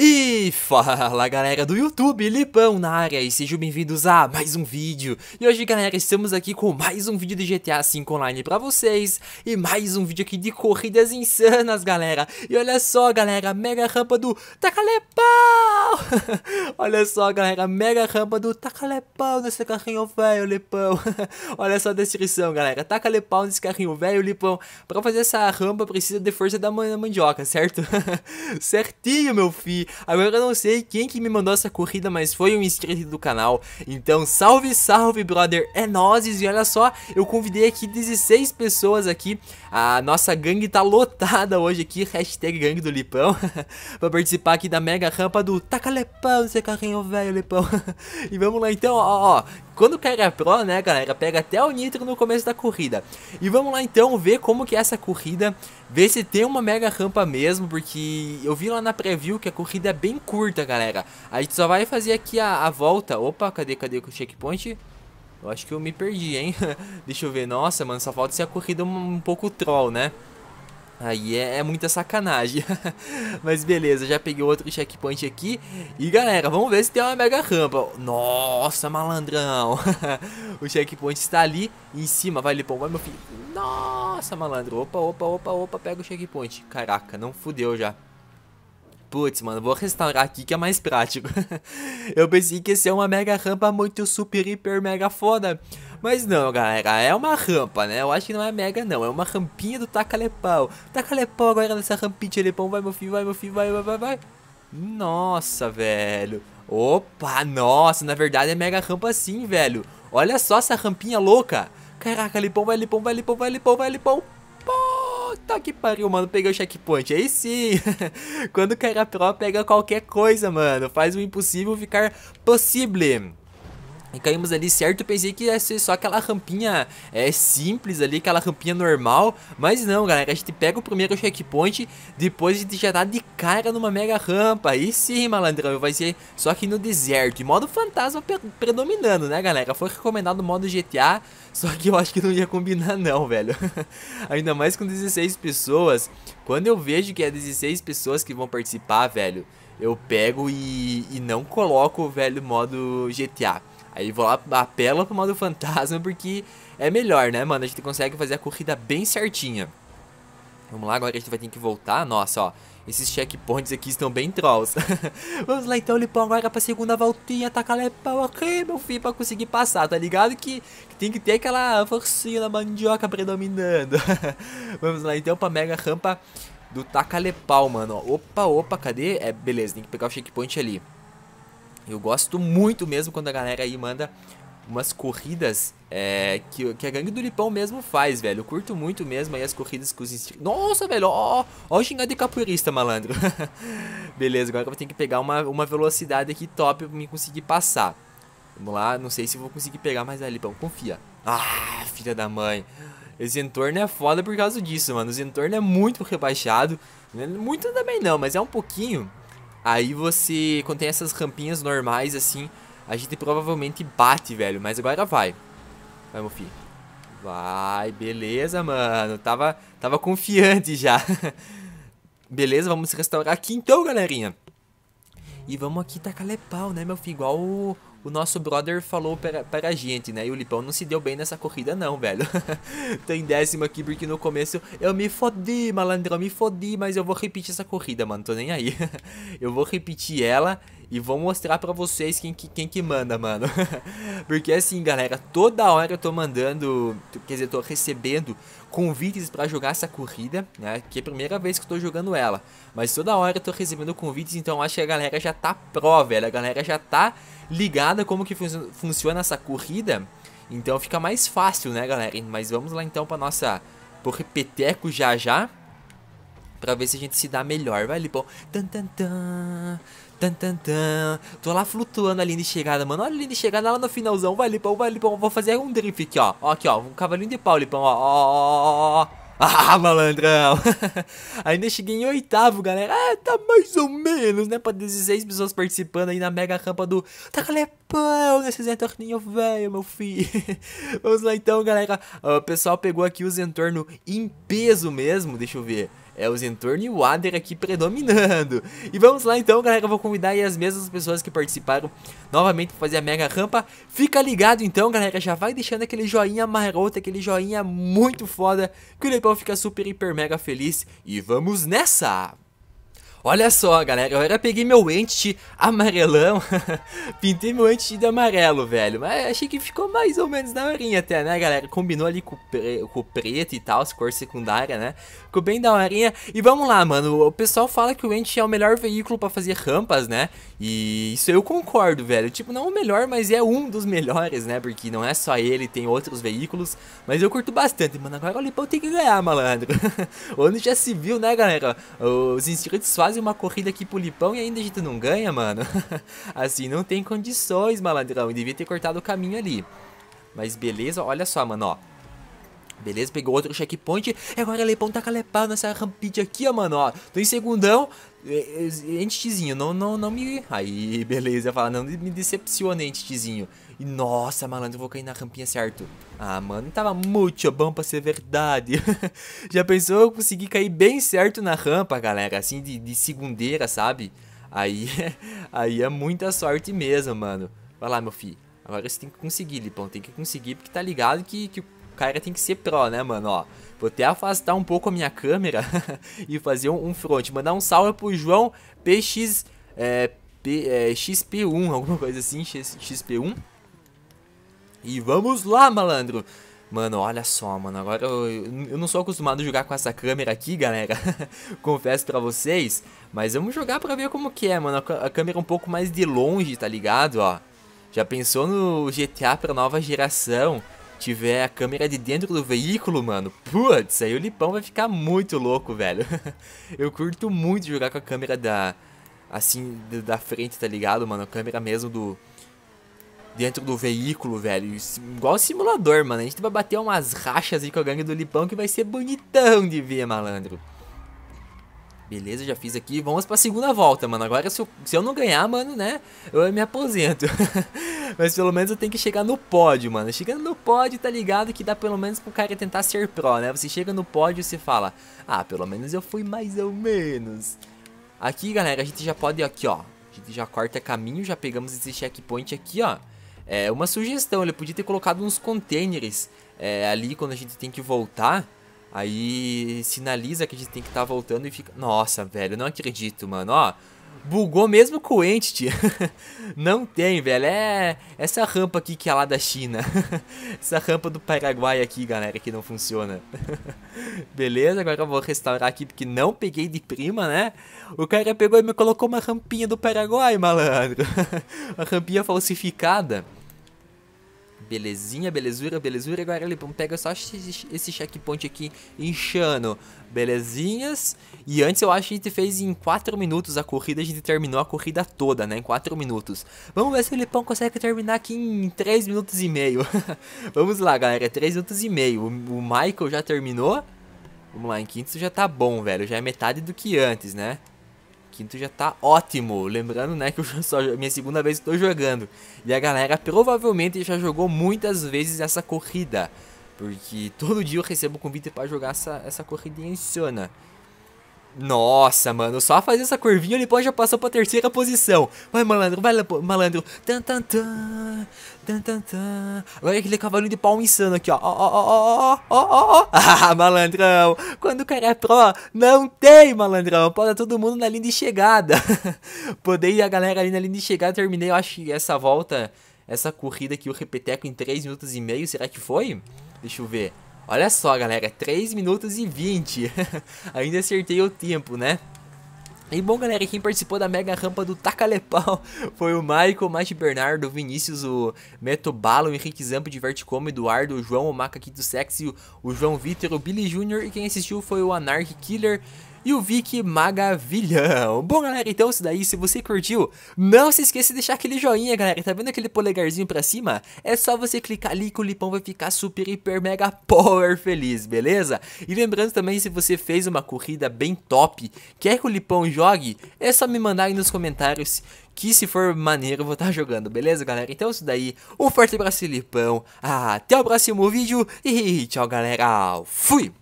¡Eh! fala galera do YouTube, Lipão na área e sejam bem-vindos a mais um vídeo E hoje galera, estamos aqui com mais um vídeo de GTA V Online pra vocês E mais um vídeo aqui de corridas insanas galera E olha só galera, mega rampa do Tacalepau Olha só galera, mega rampa do Tacalepau nesse carrinho velho Lipão Olha só a descrição galera, Tacalepau nesse carrinho velho Lipão Pra fazer essa rampa precisa de força da mandioca, certo? Certinho meu filho Agora eu não sei quem que me mandou essa corrida, mas foi um inscrito do canal. Então, salve, salve, brother, é nozes. E olha só, eu convidei aqui 16 pessoas aqui. A nossa gangue tá lotada hoje aqui, hashtag gangue do Lipão, pra participar aqui da mega rampa do Taca Lepão, você carrinho velho, Lipão. e vamos lá então, ó, ó quando o cara é né, galera, pega até o nitro no começo da corrida. E vamos lá então ver como que é essa corrida, ver se tem uma mega rampa mesmo, porque eu vi lá na preview que a corrida é bem curta, galera. A gente só vai fazer aqui a, a volta. Opa, cadê, cadê o checkpoint? Eu acho que eu me perdi, hein? Deixa eu ver. Nossa, mano, só falta ser a corrida um, um pouco troll, né? Aí é, é, muita sacanagem. Mas beleza, já peguei outro checkpoint aqui. E galera, vamos ver se tem uma mega rampa. Nossa, malandrão. o checkpoint está ali em cima. Vai, Lipão, vai, meu filho. Nossa, malandro. Opa, opa, opa, opa. Pega o checkpoint. Caraca, não fudeu já putz, mano, vou restaurar aqui que é mais prático. eu pensei que ia ser uma mega rampa muito super, hiper, mega foda. Mas não, galera, é uma rampa, né? Eu acho que não é mega, não. É uma rampinha do Tacalepau. Tacalepau agora nessa rampinha de Vai, meu filho, vai, meu filho, vai, vai, vai, vai. Nossa, velho. Opa, nossa, na verdade é mega rampa sim, velho. Olha só essa rampinha louca. Caraca, Lipão, vai, Lipão, vai, Lipão, vai, Lipão, vai, Lipão. Puta que pariu, mano. Peguei o checkpoint. Aí sim. Quando o cara pro pega qualquer coisa, mano. Faz o impossível ficar possível. E caímos ali certo, pensei que ia ser só aquela rampinha é, simples ali, aquela rampinha normal Mas não galera, a gente pega o primeiro checkpoint, depois a gente já tá de cara numa mega rampa E sim malandrão, vai ser só aqui no deserto, e modo fantasma pre predominando né galera Foi recomendado o modo GTA, só que eu acho que não ia combinar não velho Ainda mais com 16 pessoas, quando eu vejo que é 16 pessoas que vão participar velho eu pego e, e não coloco o velho modo GTA Aí vou lá, apela pro modo fantasma porque é melhor, né, mano? A gente consegue fazer a corrida bem certinha. Vamos lá, agora a gente vai ter que voltar. Nossa, ó. Esses checkpoints aqui estão bem trolls. Vamos lá então, Lipão, agora pra segunda voltinha. Taca Lepão é aqui, meu filho, pra conseguir passar, tá ligado? Que, que tem que ter aquela forcinha da mandioca predominando. Vamos lá então pra mega rampa do Tacalepau, mano. Opa, opa, cadê? É, beleza, tem que pegar o checkpoint ali. Eu gosto muito mesmo quando a galera aí manda umas corridas é, que, que a gangue do Lipão mesmo faz, velho. Eu curto muito mesmo aí as corridas com os inscritos... Nossa, velho, ó, ó o xingado de capoeirista, malandro. Beleza, agora eu vou ter que pegar uma, uma velocidade aqui top pra me conseguir passar. Vamos lá, não sei se vou conseguir pegar mais ali, Lipão, confia. Ah, filha da mãe. Esse entorno é foda por causa disso, mano. Os entorno é muito rebaixado. Muito também não, mas é um pouquinho Aí você, quando tem essas rampinhas normais assim, a gente provavelmente bate, velho. Mas agora vai. Vai, meu filho. Vai, beleza, mano. Tava, tava confiante já. beleza, vamos restaurar aqui então, galerinha. E vamos aqui tacar lepau, né, meu filho? Igual o, o nosso brother falou para, para a gente, né? E o Lipão não se deu bem nessa corrida não, velho. Tô em décimo aqui porque no começo eu me fodi, malandrão, me fodi, mas eu vou repetir essa corrida, mano. Tô nem aí. eu vou repetir ela e vou mostrar pra vocês quem, que quem que manda, mano. Porque assim, galera, toda hora eu tô mandando, quer dizer, tô recebendo convites pra jogar essa corrida, né? Que é a primeira vez que eu tô jogando ela. Mas toda hora eu tô recebendo convites, então acho que a galera já tá pró, velho. A galera já tá ligada como que fun funciona essa corrida. Então fica mais fácil, né, galera? Mas vamos lá então pra nossa porpeteco já já. Pra ver se a gente se dá melhor, vai, Lipão. Tan, tan, tan. Tan, tan, tan. Tô lá flutuando a linha de chegada, mano. Olha a linha de chegada lá no finalzão. Vai, Lipão, vai, Lipão. Vou fazer um drift aqui, ó. ó. Aqui, ó. Um cavalinho de pau, Lipão, ó. ó, ó, ó. Ah, malandrão! Ainda cheguei em oitavo, galera. Ah, tá mais ou menos, né? Pra 16 pessoas participando aí na mega rampa do... Tá, galera, pão nesse Zentorninho velho, meu filho. Vamos lá então, galera. O pessoal pegou aqui os entorno em peso mesmo, deixa eu ver. É os entorno e o Adder aqui predominando. E vamos lá então, galera. Eu vou convidar aí as mesmas pessoas que participaram novamente para fazer a mega rampa. Fica ligado então, galera. Já vai deixando aquele joinha maroto, aquele joinha muito foda. Que o Leipão fica super, hiper, mega feliz. E vamos nessa! Olha só, galera, eu era peguei meu Entity amarelão, pintei meu Entity de amarelo, velho, mas achei que ficou mais ou menos da horinha até, né, galera? Combinou ali com, pre com o preto e tal, as cores secundárias, né? Ficou bem da horinha. E vamos lá, mano, o pessoal fala que o Entity é o melhor veículo para fazer rampas, né? E isso eu concordo, velho, tipo, não o melhor, mas é um dos melhores, né? Porque não é só ele, tem outros veículos, mas eu curto bastante, mano, agora o Lipão tem que ganhar, malandro. Onde já se viu, né, galera? Os inscritos fazem quase uma corrida aqui pro Lipão e ainda a gente não ganha, mano. assim, não tem condições, malandrão. Eu devia ter cortado o caminho ali. Mas beleza, olha só, mano, ó. Beleza, pegou outro checkpoint. E agora Lepão tá Lepau nessa rampite aqui, ó, mano, ó. Tô em segundão. Entityzinho, não, não, não me... Aí, beleza, fala, não me decepciona, entityzinho E nossa, malandro, eu vou cair na rampinha certo. Ah, mano, tava muito bom pra ser verdade. Já pensou eu conseguir cair bem certo na rampa, galera? Assim, de, de segundeira, sabe? Aí, aí é muita sorte mesmo, mano. Vai lá, meu filho. Agora você tem que conseguir, Lipão. Tem que conseguir, porque tá ligado que, que cara tem que ser pro né, mano? Ó, vou até afastar um pouco a minha câmera e fazer um, um front. Mandar um salve pro João PX, é, P, é, XP1, alguma coisa assim, X, XP1. E vamos lá, malandro. Mano, olha só, mano, agora eu, eu, não sou acostumado a jogar com essa câmera aqui, galera, confesso pra vocês, mas vamos jogar pra ver como que é, mano, a câmera é um pouco mais de longe, tá ligado, ó, já pensou no GTA pra nova geração, tiver a câmera de dentro do veículo, mano, putz, aí o Lipão vai ficar muito louco, velho. eu curto muito jogar com a câmera da. Assim, da frente, tá ligado, mano? A câmera mesmo do. Dentro do veículo, velho. Igual simulador, mano. A gente vai bater umas rachas aí com a gangue do Lipão que vai ser bonitão de ver, malandro. Beleza, já fiz aqui. Vamos pra segunda volta, mano. Agora se eu, se eu não ganhar, mano, né? Eu me aposento. Mas pelo menos eu tenho que chegar no pódio, mano. Chegando no pódio, tá ligado? Que dá pelo menos pro cara tentar ser pró, né? Você chega no pódio e você fala: Ah, pelo menos eu fui mais ou menos. Aqui, galera, a gente já pode, aqui, ó. A gente já corta caminho, já pegamos esse checkpoint aqui, ó. É uma sugestão, ele podia ter colocado uns containers é, ali quando a gente tem que voltar Aí sinaliza que a gente tem que estar tá voltando e fica. Nossa, velho, não acredito, mano. Ó, bugou mesmo com o Entity. não tem, velho. É essa rampa aqui que é lá da China. essa rampa do Paraguai aqui, galera, que não funciona. Beleza, agora eu vou restaurar aqui porque não peguei de prima, né? O cara pegou e me colocou uma rampinha do Paraguai, malandro. Uma rampinha falsificada. Belezinha, belezura, belezura. Agora, Lipão, pega só esse checkpoint aqui inchando. Belezinhas. E antes eu acho que a gente fez em 4 minutos a corrida. A gente terminou a corrida toda, né? Em 4 minutos. Vamos ver se o Lipão consegue terminar aqui em 3 minutos e meio. Vamos lá, galera. 3 é minutos e meio. O Michael já terminou. Vamos lá, em quinto já tá bom, velho. Já é metade do que antes, né? quinto já tá ótimo. Lembrando, né, que eu só minha segunda vez estou jogando. E a galera provavelmente já jogou muitas vezes essa corrida. Porque todo dia eu recebo convite para jogar essa, essa corrida insana. Nossa, mano, só fazer essa curvinha ele pode já passar pra terceira posição. Vai, malandro, vai, malandro. Tan, tan, tan. Tan, tan, tan. Agora é aquele cavalinho de pau insano aqui, ó. Ó, ó, ó, ó, ó, ó. Ah, malandrão. Quando o cara é pró, não tem, malandrão. Pode todo mundo na linha de chegada. Poder a galera ali na linha de chegada. Terminei, eu acho, que essa volta, essa corrida aqui, o repeteco em 3 minutos e meio. Será que foi? Deixa eu ver. Olha só, galera, 3 é minutos e 20. Ainda acertei o tempo, né? E bom, galera, quem participou da mega rampa do Tacalepau foi o Michael, Mate Bernardo, Vinícius, o Meto Balo, o Henrique Zampo, Diverticomo, Eduardo, o João, o Macaquito Sexy, o, João Vitor, o Billy Jr. e quem assistiu foi o Anarch Killer, e o Vic Magavilhão. Bom, galera, então isso daí, se você curtiu, não se esqueça de deixar aquele joinha, galera. Tá vendo aquele polegarzinho pra cima? É só você clicar ali que o Lipão vai ficar super, hiper, mega power feliz, beleza? E lembrando também, se você fez uma corrida bem top, quer que o Lipão jogue, é só me mandar aí nos comentários que se for maneiro eu vou estar tá jogando, beleza, galera? Então isso daí, um forte abraço, Lipão, até o próximo vídeo e tchau, galera, fui!